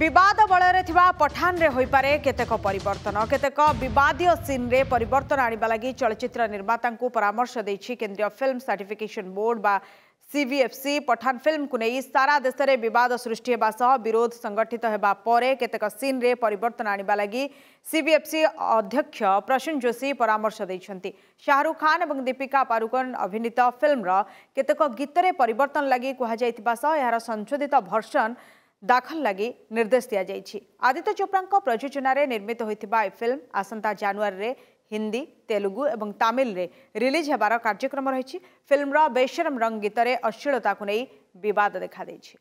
ବିବାଦ ବଳରେ ଥିବା ପଠାନରେ ହୋଇପାରେ କେତେକ ପରିବର୍ତ୍ତନ କେତେକ ବିବାଦୀୟ ସିନ୍ରେ ପରିବର୍ତ୍ତନ ଆଣିବା ଲାଗି ଚଳଚ୍ଚିତ୍ର ନିର୍ମାତାଙ୍କୁ ପରାମର୍ଶ ଦେଇଛି କେନ୍ଦ୍ରୀୟ ଫିଲ୍ମ ସାର୍ଟିଫିକେସନ୍ ବୋର୍ଡ ବା ସିଭିଏଫ୍ସି ପଠାନ ଫିଲ୍ମକୁ ନେଇ ସାରା ଦେଶରେ ବିବାଦ ସୃଷ୍ଟି ହେବା ସହ ବିରୋଧ ସଂଗଠିତ ହେବା ପରେ କେତେକ ସିନ୍ରେ ପରିବର୍ତ୍ତନ ଆଣିବା ଲାଗି ସିଭିଏଫ୍ସି ଅଧ୍ୟକ୍ଷ ପ୍ରସୂନ ଯୋଶୀ ପରାମର୍ଶ ଦେଇଛନ୍ତି ଶାହରୁଖ ଖାନ୍ ଏବଂ ଦୀପିକା ପାରୁକନ୍ ଅଭିନୀତ ଫିଲ୍ମର କେତେକ ଗୀତରେ ପରିବର୍ତ୍ତନ ଲାଗି କୁହାଯାଇଥିବା ସହ ଏହାର ସଂଶୋଧିତ ଭର୍ସନ୍ દાખલ લાગી નિર્દેશ દિયાઈ આદિત્ય ચોપરાંક પ્રયોજનારે નિર્મિત હોઈଥିବା એ ફિલ્મ આસંતા જાન્યુઆરીરે হিন্দি তেলুগু এবং তামিলরে রিলিজ হবার কার্যক্রম রয়েছে ফিল্মর বেশরম রং গীতরে অশ্লীলতা নেই বিবাদ দেখা দিয়েছে